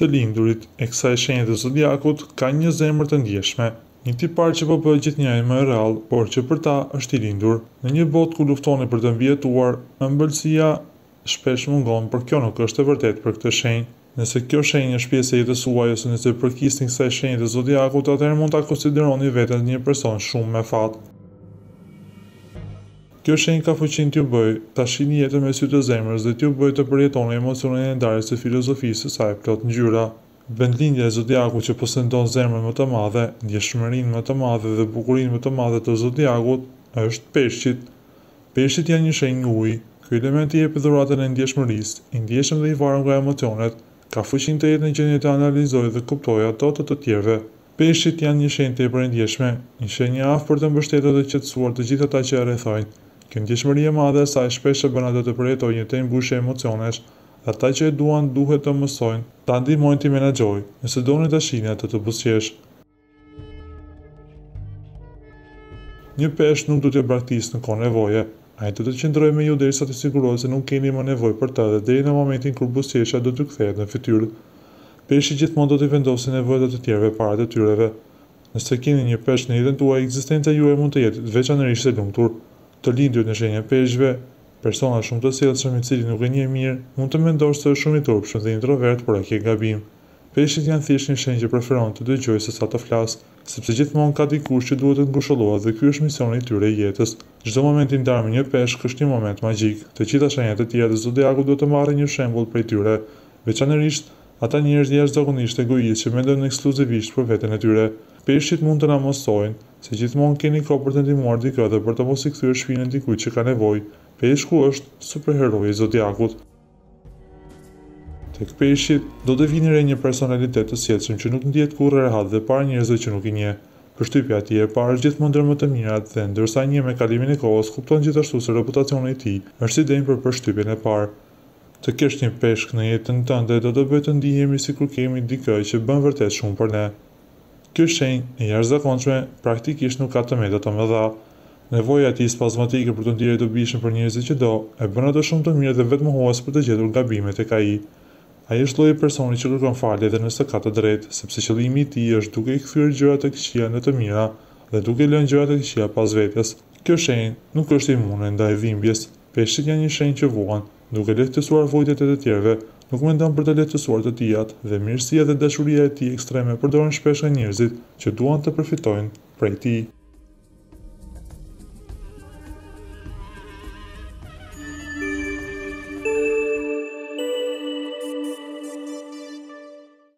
të lindurit e kësaj shenjët të zodiakut ka një zemër të ndjeshme, një tipar që po gjithë gjithnjëherë më e rrallë, por që për ta është i lindur. Në një botë ku luftoni për të mbijetuar, ëmbëlsia shpesh mungon, por kjo nuk është e vërtetë për këtë shenjë. Nëse kjo shenjë është pjesë e jetës suaj ose nëse përkisni kësaj shenjët të zodiakut, atëherë mund ta konsideroni veten një person shumë me fat. Kjo shenjë ka fuqin t'ju bëj, ta shini jetë me sytë të zemrës dhe t'ju bëj të përjetoni emocionin e ndarës të filozofisë saj plot në gjyra. e zodiaku që posendon zemrën më të madhe, ndjeshmërin më të madhe dhe bukurin më të madhe të zodiakut, është peshqit. Peshqit janë një shenjë ngujë, Ky elementi i jep dhuratën e ndjeshmërisë, i ndjeshëm dhe i varur nga emocionet, ka fuqinë të jetë në gjendje të analizojë dhe kuptojë ato të të tjerëve. Peshqit janë një shenjë e ndjeshme, një shenjë afër për të mbështetur dhe qetësuar të gjithë ata që e rrethojnë. Këndishmëri e madhe sa e shpeshe bëna të të përjetoj një tem bushe emocionesh, dhe ta që e duan duhet të mësojnë, ta ndimojnë të menagjoj, nëse do një të shinja të të busqesh. Një pesh nuk du të braktis në kone voje, a i të të qëndroj me ju dhe i sa të sigurohet se nuk keni më nevoj për të dhe dhe i në momentin kër busqesha do të këthejt në fityrë. Pesh i gjithmon do të vendohë si nevoj dhe të tjerve para të tyreve. Nëse keni një pesh në i eksistenca mund të jetë veçanërishë se lumëtur të lindur në shenjën e peshqve, persona shumë të sjellshëm i cili nuk e njeh mirë, mund të mendosh se është shumë i turpshëm dhe introvert, por a ke gabim. Peshqit janë thjesht një shenjë që preferon të dëgjojë sesa të flasë, sepse gjithmonë ka dikush që duhet të ngushëllohet dhe ky është misioni i tyre i jetës. Çdo moment i ndarë me një peshk është një moment magjik. Të gjitha shenjat e tjera të zodiakut duhet të marrin një shembull prej tyre. Veçanërisht ata njerëz të jashtëzakonisht egoistë që mendojnë ekskluzivisht për veten e tyre. Peshqit mund të na mësojnë se gjithmonë keni për të ndimuar dikë dhe për të mos i kthyer shpinën dikujt që ka nevojë. Peshku është superheroi i zodiakut. Tek peshqit do të vini re një personalitet të sjellshëm që nuk kur kurrë rehat dhe para njerëzve që nuk i njeh. Përshtypja e tij e parë gjithmonë ndër të mirat dhe ndërsa një me kalimin e kohës kupton gjithashtu se reputacioni i tij është i denjë për përshtypjen e parë. Të kesh një peshk në jetën tënde do të bëjë të ndihemi sikur kemi dikë që bën vërtet shumë për ne. Ky shenjë e jashtëzakonshme praktikisht nuk ka të mëdha të mëdha. Nevoja e tij spazmatike për të ndjerë të për njerëzit që do e bën atë shumë të mirë dhe vetëm për të gjetur gabimet e ai. Ai është lloji personi që kërkon falje edhe nëse ka të drejtë, sepse qëllimi i tij është duke i kthyer gjërat të këqija në të mira dhe duke lënë gjërat të këqija pas vetes. Ky shenjë nuk është imune ndaj vimbjes. Peshqit janë një shenjë që vuan, duke lehtësuar vojtet e të tjerëve nuk mendon për të lehtësuar të tijat dhe mirësia dhe dashuria e tij ekstreme përdoren shpesh nga njerëzit që duan të përfitojnë prej tij.